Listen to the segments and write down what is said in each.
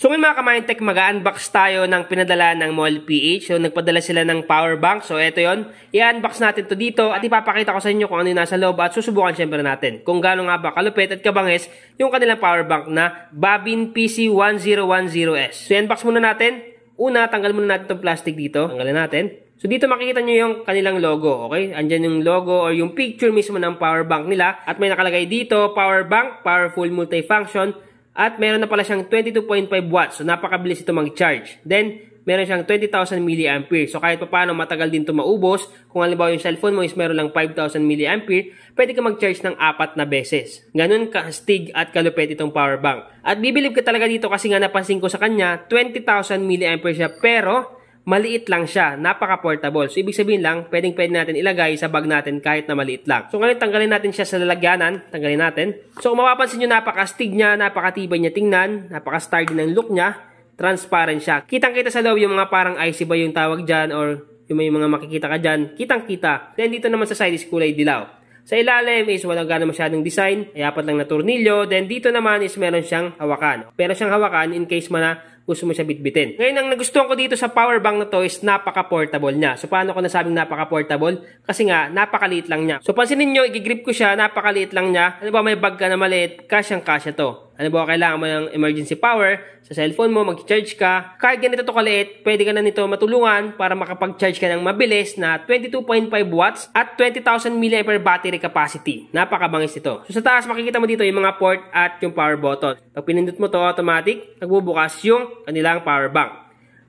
So ngayon mga kamindtech, mag-unbox tayo ng pinadala ng Mall PH. So nagpadala sila ng power bank. So eto yon I-unbox natin to dito at ipapakita ko sa inyo kung ano yung nasa loob at susubukan syempre natin kung gaano nga ba kalupit at kabangis yung kanilang power bank na Babin PC1010S. So i-unbox muna natin. Una, tanggal muna natin tong plastic dito. Tanggalin natin. So dito makikita nyo yung kanilang logo, okay? Andyan yung logo or yung picture mismo ng power bank nila at may nakalagay dito, power bank, powerful multifunction, at meron na pala siyang 22.5 watts. So napakabilis ito mag-charge. Then, meron siyang 20,000 mAh. So kahit paano matagal din ito maubos. Kung halimbawa yung cellphone mo is meron lang 5,000 mAh, pwede ka mag-charge ng apat na beses. Ganun ka stig at kalupet itong power bank. At bibilib ka talaga dito kasi nga napansin ko sa kanya, 20,000 mAh siya pero maliit lang siya, napaka-portable. So, ibig sabihin lang, pwedeng-pwede natin ilagay sa bag natin kahit na maliit lang. So, ngayon, tanggalin natin siya sa lalagyanan. Tanggalin natin. So, kung mapapansin nyo, napaka-stig niya, napaka-tibay niya tingnan, napaka din ang look niya, transparent siya. Kitang-kita sa loob yung mga parang icy ba yung tawag dyan or yung may mga makikita ka dyan, kitang-kita. Then, dito naman sa side is kulay dilaw. Sa ilalim is walang gano'ng masyadong design, ay apat lang na tornilyo, then dito naman is meron siyang hawakan. Pero siyang hawakan in case man na gusto mo siya bitbitin. Ngayon, ang nagustuhan ko dito sa power bank na to is napaka-portable niya. So, paano ko nasabing napaka-portable? Kasi nga, napakaliit lang niya. So, pansinin nyo, igigrip ko siya, napakaliit lang niya. Ano ba, may bag ka na maliit, kasyang-kasya to. Ano ba kailangan mo ng emergency power sa cellphone mo, mag-charge ka. Kahit ganito to kaliit, pwede ka na nito matulungan para makapag-charge ka ng mabilis na 22.5 watts at 20,000 mAh battery capacity. Napakabangis nito. So sa taas, makikita mo dito yung mga port at yung power button. Pag pinindot mo to automatic, nagbubukas yung kanilang power bank.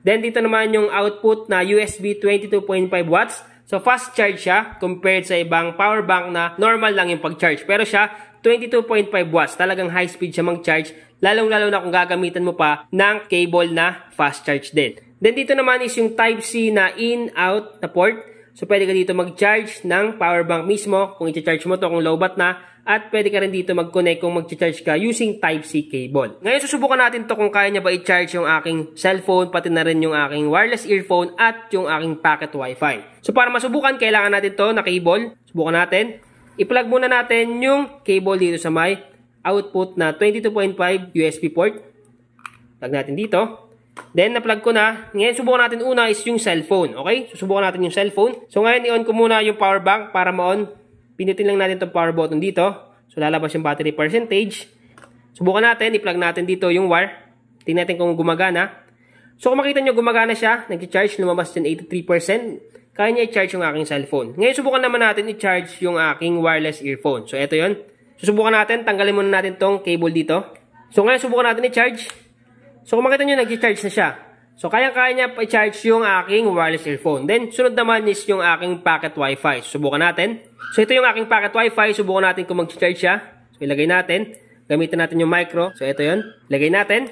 Then dito naman yung output na USB 22.5 watts So fast charge siya compared sa ibang power bank na normal lang yung pag-charge. Pero siya 22.5 watts. Talagang high speed siya mag-charge. Lalong-lalo na kung gagamitan mo pa ng cable na fast charge din. Then dito naman is yung Type-C na in-out na port. So pwede ka dito mag-charge ng power bank mismo kung i-charge mo to kung low bat na at pwede ka rin dito mag-connect kung mag-charge ka using Type-C cable. Ngayon susubukan natin to kung kaya niya ba i-charge yung aking cellphone pati na rin yung aking wireless earphone at yung aking packet wifi. So para masubukan kailangan natin to na cable. Subukan natin. I-plug muna natin yung cable dito sa may output na 22.5 USB port. Plug natin dito. Then, na-plug ko na. Ngayon, subukan natin una is yung cellphone. Okay? Susubukan natin yung cellphone. So, ngayon, i-on ko muna yung power bank para ma-on. Pinutin lang natin itong power button dito. So, lalabas yung battery percentage. Subukan natin. I-plug natin dito yung wire. Tingnan natin kung gumagana. So, kung makita nyo, gumagana siya. Nag-charge. Lumabas yung 83%. Kaya niya i-charge yung aking cellphone. Ngayon, subukan naman natin i-charge yung aking wireless earphone. So, eto yon. Susubukan natin. Tanggalin muna natin tong cable dito. So, ngayon, subukan natin i-charge. So kung makita nyo, nag-charge na siya. So kaya-kaya niya pa-charge yung aking wireless earphone. Then sunod naman is yung aking packet wifi. Subukan natin. So ito yung aking packet wifi. Subukan natin kung mag-charge siya. So ilagay natin. Gamitin natin yung micro. So ito yun. Ilagay natin.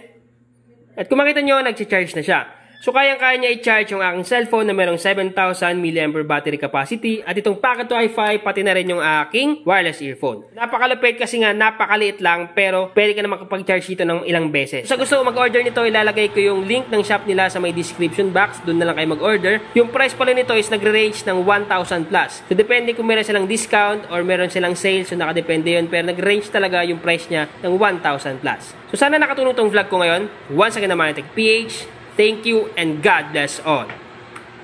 At kung makita nyo, nag-charge na siya. So kayang-kaya niya i-charge yung aking cellphone na merong 7,000 mAh battery capacity at itong pocket wifi pati na rin yung aking wireless earphone. Napakalupit kasi nga napakaliit lang pero pwede ka na makapag-charge dito ng ilang beses. So gusto mag-order nito ilalagay ko yung link ng shop nila sa may description box doon na lang kayo mag-order. Yung price pala nito is nagre-range ng 1,000 plus. So depende kung meron silang discount or meron silang sales so nakadepende yun pero nag-range talaga yung price niya ng 1,000 plus. So sana nakatulong tong vlog ko ngayon. Once again naman, Tech PH. Thank you and God bless all.